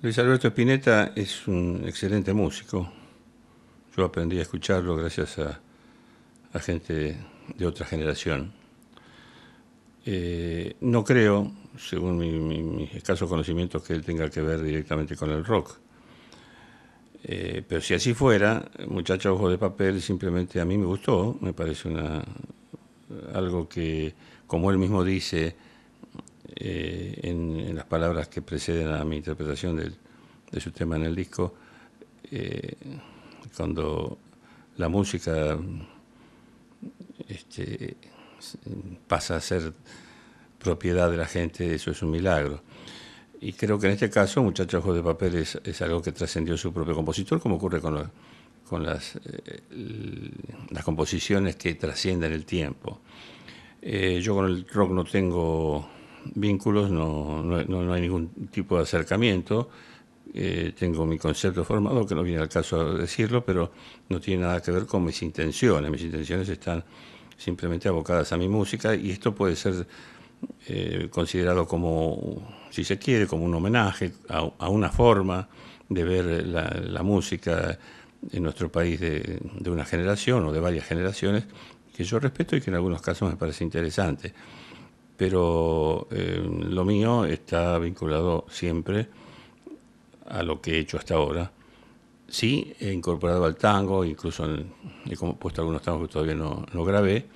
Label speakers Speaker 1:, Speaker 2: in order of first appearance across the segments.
Speaker 1: Luis Alberto Spinetta es un excelente músico. Yo aprendí a escucharlo gracias a, gente de otra generación. Eh, no creo, según mis escasos conocimientos, que él tenga que ver directamente con el rock. Eh, pero si así fuera, Muchacho Ojo de Papel simplemente a mí me gustó, me parece una, algo que, como él mismo dice, eh, en, las palabras que preceden a mi interpretación de su tema en el disco, eh, cuando la música este, pasa a ser propiedad de la gente, eso es un milagro. Y creo que en este caso Muchachos de Papel es, algo que trascendió su propio compositor, como ocurre con, con las, eh, las composiciones que trascienden el tiempo. yo con el rock no tengo vínculos no, no, no hay ningún tipo de acercamiento. Eh, tengo mi concepto formado, que no viene al caso de decirlo, pero no tiene nada que ver con mis intenciones. Mis intenciones están simplemente abocadas a mi música y esto puede ser eh, considerado como, si se quiere, como un homenaje a, una forma de ver la, música en nuestro país de, de una generación o de varias generaciones que yo respeto y que en algunos casos me parece interesante pero eh, lo mío está vinculado siempre a lo que he hecho hasta ahora. Sí, he incorporado al tango, incluso he puesto algunos tangos que todavía no, grabé,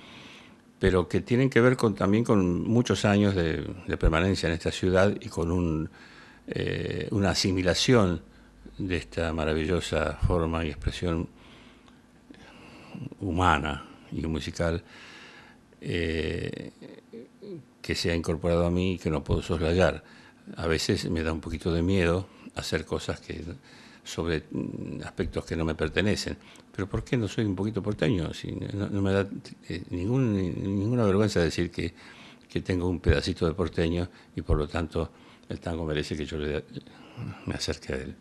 Speaker 1: pero que tienen que ver también con muchos años de, permanencia en esta ciudad y con eh, una asimilación de esta maravillosa forma y expresión humana y musical eh, que se ha incorporado a mí y que no puedo soslayar. A veces me da un poquito de miedo hacer cosas que sobre mm, aspectos que no me pertenecen. Pero ¿por qué no soy un poquito porteño? no, me da eh, ninguna vergüenza decir que, que, tengo un pedacito de porteño y por lo tanto el tango merece que yo me acerque a él.